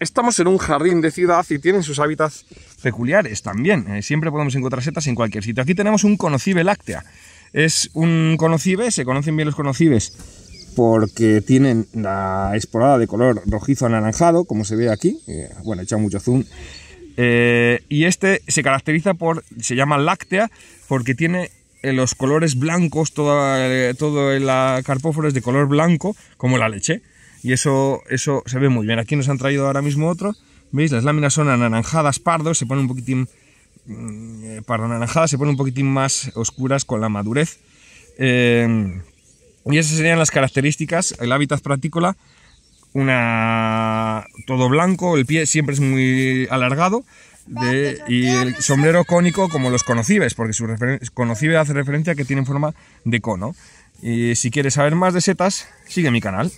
estamos en un jardín de ciudad y tienen sus hábitats peculiares también. Eh, siempre podemos encontrar setas en cualquier sitio. Aquí tenemos un conocibe láctea. Es un conocibe, se conocen bien los conocibes porque tienen la esporada de color rojizo anaranjado, como se ve aquí. Eh, bueno, he echado mucho zoom. Eh, y este se caracteriza por, se llama láctea, porque tiene los colores blancos, todo el carpóforo es de color blanco, como la leche y eso, eso se ve muy bien. Aquí nos han traído ahora mismo otro, ¿veis? Las láminas son anaranjadas, pardos, se ponen un poquitín, mm, eh, anaranjadas, se ponen un poquitín más oscuras con la madurez. Eh, y esas serían las características, el hábitat pratícola, una todo blanco, el pie siempre es muy alargado y el sombrero cónico como los conocibes, porque su referencia. conocibe hace referencia a que tienen forma de cono. Y si quieres saber más de setas, sigue mi canal.